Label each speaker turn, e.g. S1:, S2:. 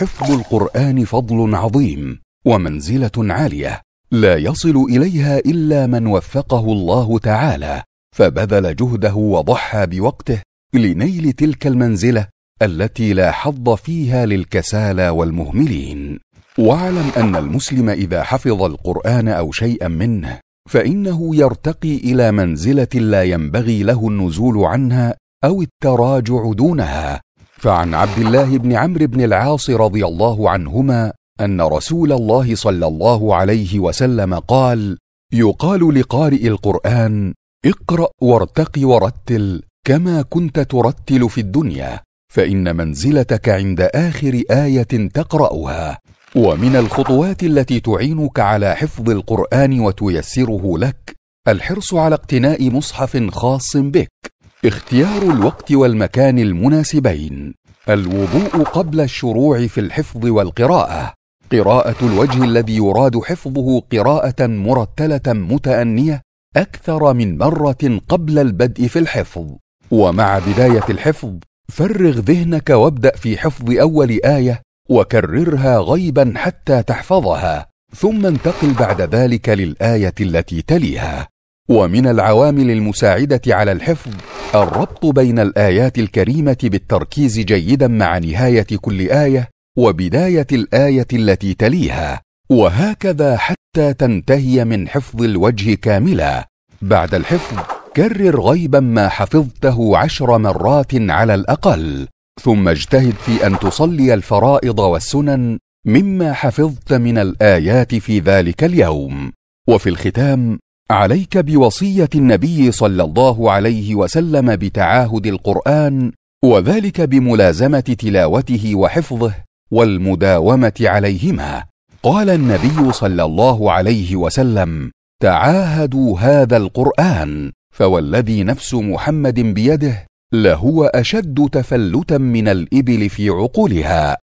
S1: حفظ القران فضل عظيم ومنزله عاليه لا يصل اليها الا من وفقه الله تعالى فبذل جهده وضحى بوقته لنيل تلك المنزله التي لا حظ فيها للكسالى والمهملين واعلم ان المسلم اذا حفظ القران او شيئا منه فانه يرتقي الى منزله لا ينبغي له النزول عنها او التراجع دونها فعن عبد الله بن عمرو بن العاص رضي الله عنهما ان رسول الله صلى الله عليه وسلم قال يقال لقارئ القران اقرا وارتق ورتل كما كنت ترتل في الدنيا فان منزلتك عند اخر ايه تقراها ومن الخطوات التي تعينك على حفظ القران وتيسره لك الحرص على اقتناء مصحف خاص بك اختيار الوقت والمكان المناسبين الوضوء قبل الشروع في الحفظ والقراءه قراءه الوجه الذي يراد حفظه قراءه مرتله متانيه اكثر من مره قبل البدء في الحفظ ومع بدايه الحفظ فرغ ذهنك وابدا في حفظ اول ايه وكررها غيبا حتى تحفظها ثم انتقل بعد ذلك للايه التي تليها ومن العوامل المساعدة على الحفظ الربط بين الآيات الكريمة بالتركيز جيدا مع نهاية كل آية وبداية الآية التي تليها، وهكذا حتى تنتهي من حفظ الوجه كاملا. بعد الحفظ، كرر غيبا ما حفظته عشر مرات على الأقل، ثم اجتهد في أن تصلي الفرائض والسنن مما حفظت من الآيات في ذلك اليوم. وفي الختام عليك بوصيه النبي صلى الله عليه وسلم بتعاهد القران وذلك بملازمه تلاوته وحفظه والمداومه عليهما قال النبي صلى الله عليه وسلم تعاهدوا هذا القران فوالذي نفس محمد بيده لهو اشد تفلتا من الابل في عقولها